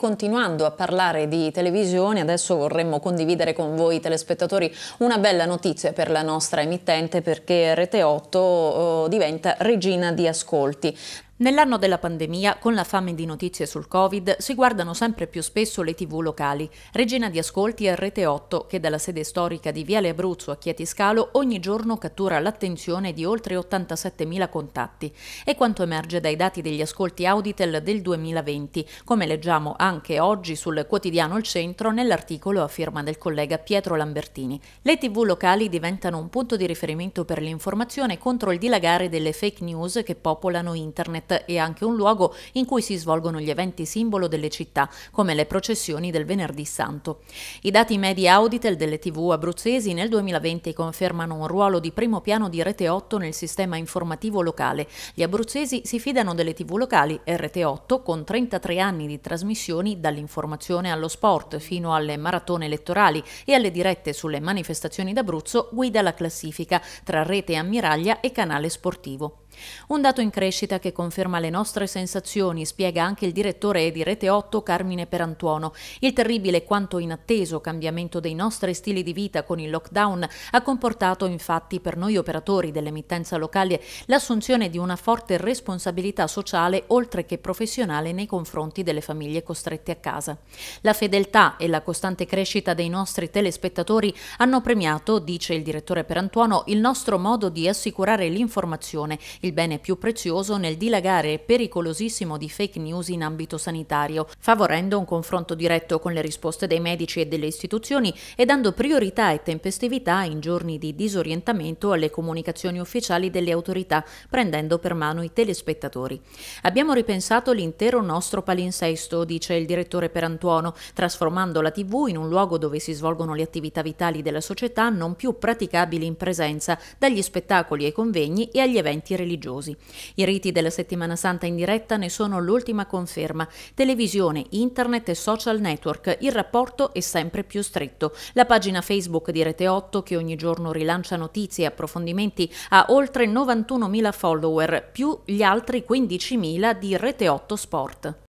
continuando a parlare di televisione, adesso vorremmo condividere con voi telespettatori una bella notizia per la nostra emittente perché Rete 8 diventa regina di ascolti. Nell'anno della pandemia, con la fame di notizie sul Covid, si guardano sempre più spesso le tv locali. Regina di Ascolti è Rete 8, che dalla sede storica di Viale Abruzzo a Chieti Scalo ogni giorno cattura l'attenzione di oltre 87.000 contatti. E quanto emerge dai dati degli ascolti Auditel del 2020, come leggiamo anche oggi sul quotidiano Il Centro nell'articolo a firma del collega Pietro Lambertini. Le tv locali diventano un punto di riferimento per l'informazione contro il dilagare delle fake news che popolano internet Internet e anche un luogo in cui si svolgono gli eventi simbolo delle città, come le processioni del Venerdì Santo. I dati media Auditel delle TV abruzzesi nel 2020 confermano un ruolo di primo piano di Rete 8 nel sistema informativo locale. Gli abruzzesi si fidano delle TV locali e Rete 8 con 33 anni di trasmissioni dall'informazione allo sport fino alle maratone elettorali e alle dirette sulle manifestazioni d'Abruzzo guida la classifica tra Rete Ammiraglia e Canale Sportivo. Un dato in crescita che conferma le nostre sensazioni, spiega anche il direttore di Rete 8 Carmine Perantuono. Il terribile quanto inatteso cambiamento dei nostri stili di vita con il lockdown ha comportato infatti per noi operatori dell'emittenza locale l'assunzione di una forte responsabilità sociale oltre che professionale nei confronti delle famiglie costrette a casa. La fedeltà e la costante crescita dei nostri telespettatori hanno premiato, dice il direttore Perantuono, il nostro modo di assicurare l'informazione il bene più prezioso nel dilagare pericolosissimo di fake news in ambito sanitario, favorendo un confronto diretto con le risposte dei medici e delle istituzioni e dando priorità e tempestività in giorni di disorientamento alle comunicazioni ufficiali delle autorità, prendendo per mano i telespettatori. Abbiamo ripensato l'intero nostro palinsesto, dice il direttore Perantuono, trasformando la TV in un luogo dove si svolgono le attività vitali della società non più praticabili in presenza, dagli spettacoli ai convegni e agli eventi religiosi religiosi. I riti della settimana santa in diretta ne sono l'ultima conferma. Televisione, internet e social network, il rapporto è sempre più stretto. La pagina Facebook di Rete 8, che ogni giorno rilancia notizie e approfondimenti, ha oltre 91.000 follower, più gli altri 15.000 di Rete 8 Sport.